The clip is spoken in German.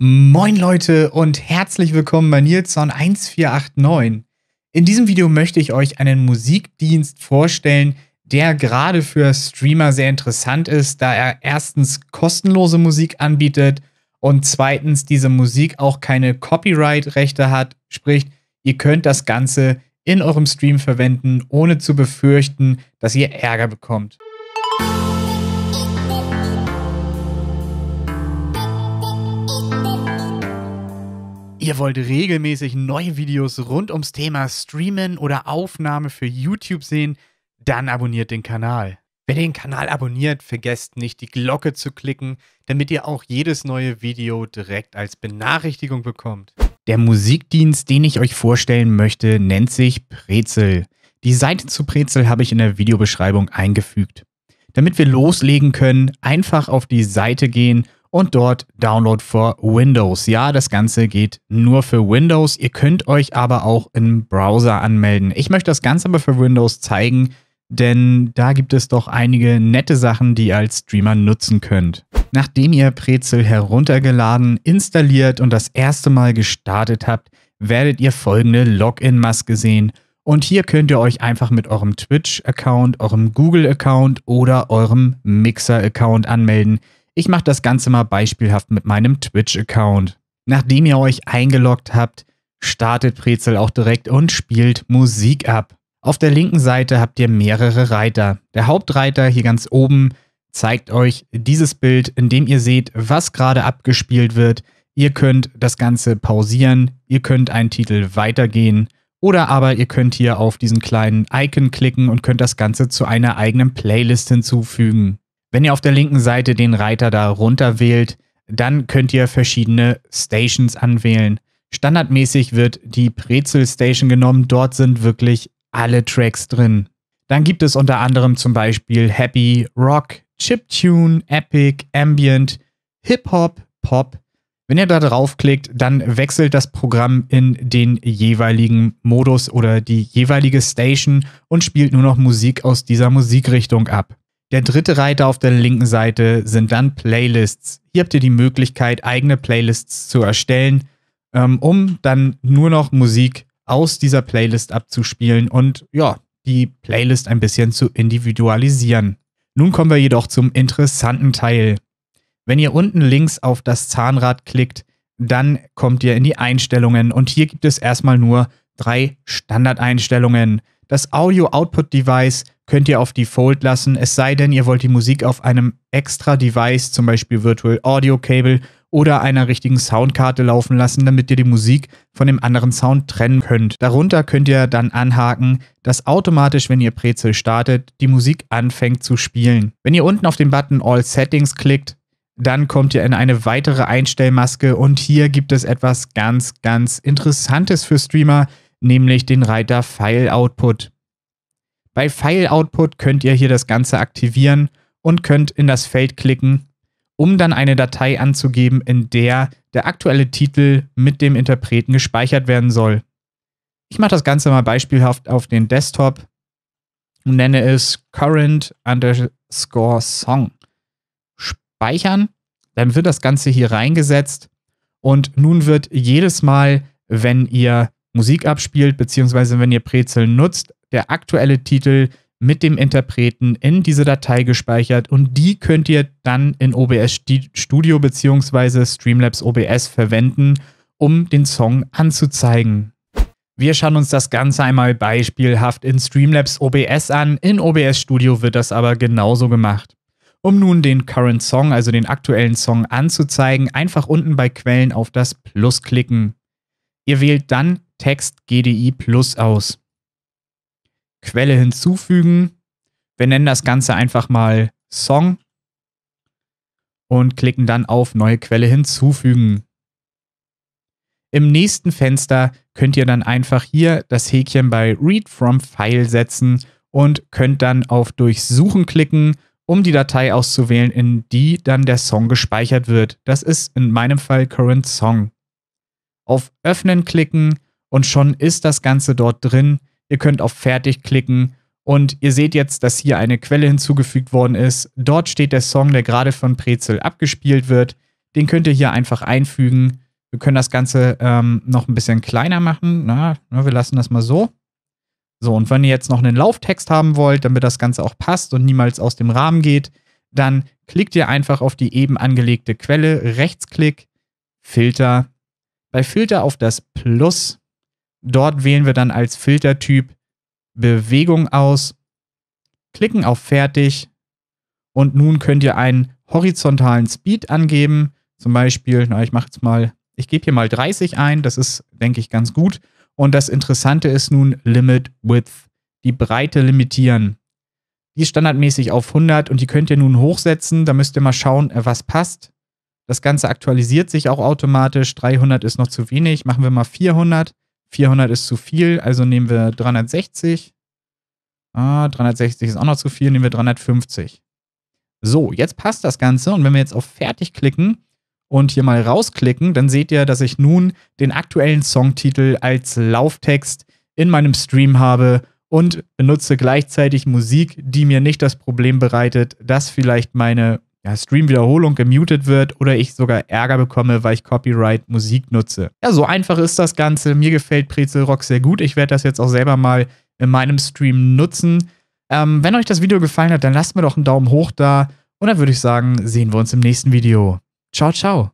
Moin Leute und herzlich willkommen bei Nilsson 1489. In diesem Video möchte ich euch einen Musikdienst vorstellen, der gerade für Streamer sehr interessant ist, da er erstens kostenlose Musik anbietet und zweitens diese Musik auch keine Copyright-Rechte hat, sprich, ihr könnt das Ganze in eurem Stream verwenden, ohne zu befürchten, dass ihr Ärger bekommt. Ihr wollt regelmäßig neue Videos rund ums Thema Streamen oder Aufnahme für YouTube sehen? Dann abonniert den Kanal. Wer den Kanal abonniert, vergesst nicht, die Glocke zu klicken, damit ihr auch jedes neue Video direkt als Benachrichtigung bekommt. Der Musikdienst, den ich euch vorstellen möchte, nennt sich Prezel. Die Seite zu Prezel habe ich in der Videobeschreibung eingefügt. Damit wir loslegen können, einfach auf die Seite gehen und und dort Download for Windows. Ja, das Ganze geht nur für Windows. Ihr könnt euch aber auch im Browser anmelden. Ich möchte das Ganze aber für Windows zeigen, denn da gibt es doch einige nette Sachen, die ihr als Streamer nutzen könnt. Nachdem ihr Prezel heruntergeladen, installiert und das erste Mal gestartet habt, werdet ihr folgende Login-Maske sehen. Und hier könnt ihr euch einfach mit eurem Twitch-Account, eurem Google-Account oder eurem Mixer-Account anmelden. Ich mache das Ganze mal beispielhaft mit meinem Twitch-Account. Nachdem ihr euch eingeloggt habt, startet Prezel auch direkt und spielt Musik ab. Auf der linken Seite habt ihr mehrere Reiter. Der Hauptreiter hier ganz oben zeigt euch dieses Bild, in dem ihr seht, was gerade abgespielt wird. Ihr könnt das Ganze pausieren, ihr könnt einen Titel weitergehen oder aber ihr könnt hier auf diesen kleinen Icon klicken und könnt das Ganze zu einer eigenen Playlist hinzufügen. Wenn ihr auf der linken Seite den Reiter da runter wählt, dann könnt ihr verschiedene Stations anwählen. Standardmäßig wird die Prezel Station genommen. Dort sind wirklich alle Tracks drin. Dann gibt es unter anderem zum Beispiel Happy, Rock, Chiptune, Epic, Ambient, Hip-Hop, Pop. Wenn ihr da draufklickt, dann wechselt das Programm in den jeweiligen Modus oder die jeweilige Station und spielt nur noch Musik aus dieser Musikrichtung ab. Der dritte Reiter auf der linken Seite sind dann Playlists. Hier habt ihr die Möglichkeit, eigene Playlists zu erstellen, ähm, um dann nur noch Musik aus dieser Playlist abzuspielen und ja, die Playlist ein bisschen zu individualisieren. Nun kommen wir jedoch zum interessanten Teil. Wenn ihr unten links auf das Zahnrad klickt, dann kommt ihr in die Einstellungen und hier gibt es erstmal nur drei Standardeinstellungen. Das Audio-Output-Device könnt ihr auf Default lassen, es sei denn, ihr wollt die Musik auf einem extra Device, zum Beispiel Virtual Audio Cable oder einer richtigen Soundkarte laufen lassen, damit ihr die Musik von dem anderen Sound trennen könnt. Darunter könnt ihr dann anhaken, dass automatisch, wenn ihr Prezel startet, die Musik anfängt zu spielen. Wenn ihr unten auf den Button All Settings klickt, dann kommt ihr in eine weitere Einstellmaske und hier gibt es etwas ganz, ganz Interessantes für Streamer, nämlich den Reiter File Output. Bei File Output könnt ihr hier das Ganze aktivieren und könnt in das Feld klicken, um dann eine Datei anzugeben, in der der aktuelle Titel mit dem Interpreten gespeichert werden soll. Ich mache das Ganze mal beispielhaft auf den Desktop und nenne es current underscore song. Speichern, dann wird das Ganze hier reingesetzt und nun wird jedes Mal, wenn ihr Musik abspielt, beziehungsweise wenn ihr Brezel nutzt, der aktuelle Titel mit dem Interpreten in diese Datei gespeichert und die könnt ihr dann in OBS Studio bzw. Streamlabs OBS verwenden, um den Song anzuzeigen. Wir schauen uns das Ganze einmal beispielhaft in Streamlabs OBS an, in OBS Studio wird das aber genauso gemacht. Um nun den Current Song, also den aktuellen Song anzuzeigen, einfach unten bei Quellen auf das Plus klicken. Ihr wählt dann Text GDI Plus aus. Quelle hinzufügen. Wir nennen das Ganze einfach mal Song und klicken dann auf Neue Quelle hinzufügen. Im nächsten Fenster könnt ihr dann einfach hier das Häkchen bei Read from File setzen und könnt dann auf Durchsuchen klicken, um die Datei auszuwählen, in die dann der Song gespeichert wird. Das ist in meinem Fall Current Song. Auf Öffnen klicken und schon ist das Ganze dort drin. Ihr könnt auf Fertig klicken und ihr seht jetzt, dass hier eine Quelle hinzugefügt worden ist. Dort steht der Song, der gerade von Prezel abgespielt wird. Den könnt ihr hier einfach einfügen. Wir können das Ganze ähm, noch ein bisschen kleiner machen. Na, wir lassen das mal so. So, und wenn ihr jetzt noch einen Lauftext haben wollt, damit das Ganze auch passt und niemals aus dem Rahmen geht, dann klickt ihr einfach auf die eben angelegte Quelle, Rechtsklick, Filter, bei Filter auf das Plus Dort wählen wir dann als Filtertyp Bewegung aus, klicken auf Fertig und nun könnt ihr einen horizontalen Speed angeben. Zum Beispiel, na, ich mache jetzt mal, ich gebe hier mal 30 ein, das ist, denke ich, ganz gut. Und das Interessante ist nun Limit Width, die Breite limitieren. Die ist standardmäßig auf 100 und die könnt ihr nun hochsetzen. Da müsst ihr mal schauen, äh, was passt. Das Ganze aktualisiert sich auch automatisch. 300 ist noch zu wenig, machen wir mal 400. 400 ist zu viel, also nehmen wir 360. Ah, 360 ist auch noch zu viel, nehmen wir 350. So, jetzt passt das Ganze und wenn wir jetzt auf Fertig klicken und hier mal rausklicken, dann seht ihr, dass ich nun den aktuellen Songtitel als Lauftext in meinem Stream habe und benutze gleichzeitig Musik, die mir nicht das Problem bereitet, dass vielleicht meine ja, Stream-Wiederholung gemutet wird oder ich sogar Ärger bekomme, weil ich Copyright-Musik nutze. Ja, so einfach ist das Ganze. Mir gefällt Prezel Rock sehr gut. Ich werde das jetzt auch selber mal in meinem Stream nutzen. Ähm, wenn euch das Video gefallen hat, dann lasst mir doch einen Daumen hoch da. Und dann würde ich sagen, sehen wir uns im nächsten Video. Ciao, ciao.